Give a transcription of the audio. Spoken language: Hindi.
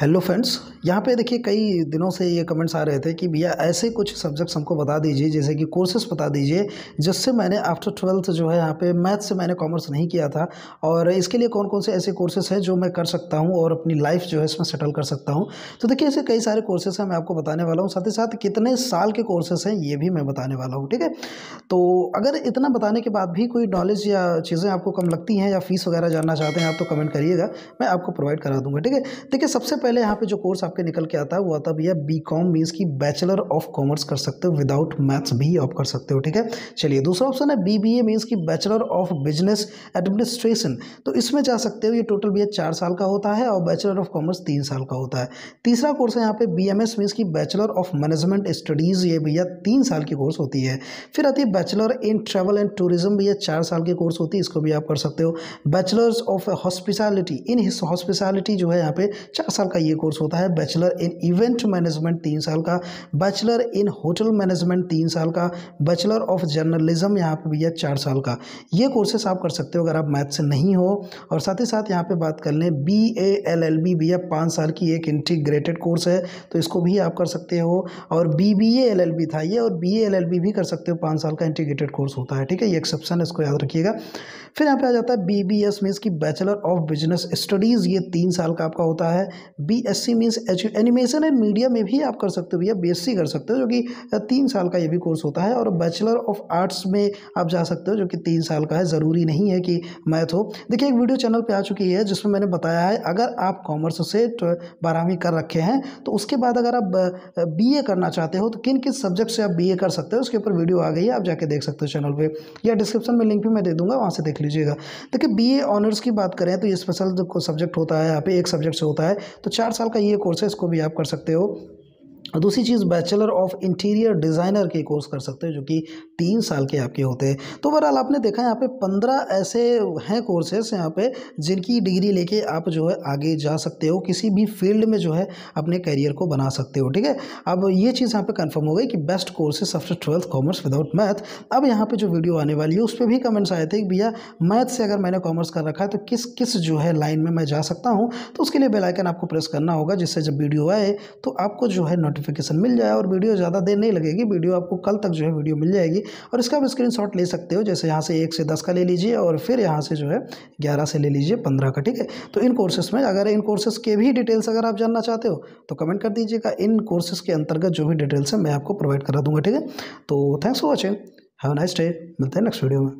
हेलो फ्रेंड्स यहाँ पे देखिए कई दिनों से ये कमेंट्स आ रहे थे कि भैया ऐसे कुछ सब्जेक्ट्स हमको बता दीजिए जैसे कि कोर्सेस बता दीजिए जिससे मैंने आफ्टर ट्वेल्थ जो है यहाँ पे मैथ्स से मैंने कॉमर्स नहीं किया था और इसके लिए कौन कौन से ऐसे कोर्सेस हैं जो मैं कर सकता हूँ और अपनी लाइफ जो है इसमें सेटल कर सकता हूँ तो देखिए ऐसे कई सारे कोर्सेस हैं मैं आपको बताने वाला हूँ साथ ही साथ कितने साल के कोर्सेस हैं ये भी मैं बताने वाला हूँ ठीक है तो अगर इतना बताने के बाद भी कोई नॉलेज या चीज़ें आपको कम लगती हैं या फीस वगैरह जानना चाहते हैं आप तो कमेंट करिएगा मैं आपको प्रोवाइड करा दूँगा ठीक है देखिए सबसे पहले यहाँ पे जो कोर्स आपके निकल के आता है वो आता भैया बी कॉम मीन्स की बैचलर ऑफ कॉमर्स कर सकते हो विदाउट मैथ्स भी आप कर सकते हो ठीक है चलिए दूसरा ऑप्शन है बी बी ए मीन्स की बैचलर ऑफ बिजनेस एडमिनिस्ट्रेशन तो इसमें जा सकते हो ये टोटल भैया चार साल का होता है और बैचलर ऑफ कॉमर्स तीन साल का होता है तीसरा कोर्स है यहाँ पे बी एम एस मीन्स की बैचलर ऑफ मैनेजमेंट स्टडीज़ ये भैया तीन साल की कोर्स होती है फिर आती है bachelor in travel and tourism भैया चार साल की कोर्स होती है इसको भी आप कर सकते हो bachelors of hospitality in hospitality जो है यहाँ पे चार साल का ये कोर्स होता है बैचलर इन इवेंट मैनेजमेंट तीन साल का बैचलर इन होटल मैनेजमेंट तीन साल का बैचलर ऑफ जर्नलिज्म यहाँ पे भैया चार साल का ये कोर्सेस आप कर सकते हो अगर आप मैथ से नहीं हो और साथ ही साथ यहाँ पे बात कर लें B A L L B भैया पाँच साल की एक इंटीग्रेटेड कोर्स है तो इसको भी आप कर सकते हो और B B A L L B था ये और B A L L B भी कर सकते हो पाँच साल का इंटीग्रेटेड कोर्स होता है ठीक है ये एक्सेप्शन इसको याद रखिएगा फिर यहाँ पे आ जाता है बी बी एस मीन्स की बैचलर ऑफ बिजनेस स्टडीज़ ये तीन साल का आपका होता है B S C means H animation and media में भी आप कर सकते हो भैया बी एस सी कर सकते हो जो कि तीन साल का ये भी कोर्स होता है और बैचलर ऑफ आर्ट्स में आप जा सकते हो जो कि तीन साल का है ज़रूरी नहीं है कि मैथ हो देखिए एक वीडियो चैनल पर आ चुकी है जिसमें मैंने बताया है अगर आप कॉमर्स से बारहवीं कर रखे हैं तो उसके बाद अगर आप बी ए करना चाहते हो तो किन किस सब्जेक्ट से आप बी ए कर सकते हो उसके ऊपर वीडियो आ गई है आप जाके देख सकते हो चैनल पर या डिस्क्रिप्शन में लिंक भी मैं दे दूँगा वहाँ से देख लीजिएगा देखिए बी ए ऑनर्स की बात करें तो ये स्पेशल सब्जेक्ट होता है यहाँ पे एक सब्जेक्ट से होता है तो चार साल का ये कोर्स है इसको भी आप कर सकते हो और दूसरी चीज़ बैचलर ऑफ इंटीरियर डिज़ाइनर के कोर्स कर सकते हो जो कि तीन साल के आपके होते हैं तो ओवरऑल आपने देखा यहाँ पे पंद्रह ऐसे हैं कोर्सेस यहाँ पे जिनकी डिग्री लेके आप जो है आगे जा सकते हो किसी भी फील्ड में जो है अपने करियर को बना सकते हो ठीक है अब ये चीज़ यहाँ पर कन्फर्म हो गई कि best courses after twelfth commerce without math अब यहाँ पर जो वीडियो आने वाली है उस पर भी कमेंट्स आए थे कि भैया मैथ से अगर मैंने कॉमर्स कर रखा है तो किस किस जो है लाइन में मैं जा सकता हूँ तो उसके लिए बेलाइकन आपको प्रेस करना होगा जिससे जब वीडियो आए तो आपको जो है नोटिफिक नोटिफिकेशन मिल जाए और वीडियो ज़्यादा देर नहीं लगेगी वीडियो आपको कल तक जो है वीडियो मिल जाएगी और इसका आप स्क्रीन ले सकते हो जैसे यहाँ से एक से दस का ले लीजिए और फिर यहाँ से जो है ग्यारह से ले लीजिए पंद्रह का ठीक है तो इन कोर्सेस में अगर इन कोर्सेस के भी डिटेल्स अगर आप जानना चाहते हो तो कमेंट कर दीजिएगा इन कोर्सेस के अंतर्गत जो भी डिटेल्स है मैं आपको प्रोवाइड करा दूंगा ठीक है तो thanks for watching have nice day मिलते हैं नेक्स्ट वीडियो में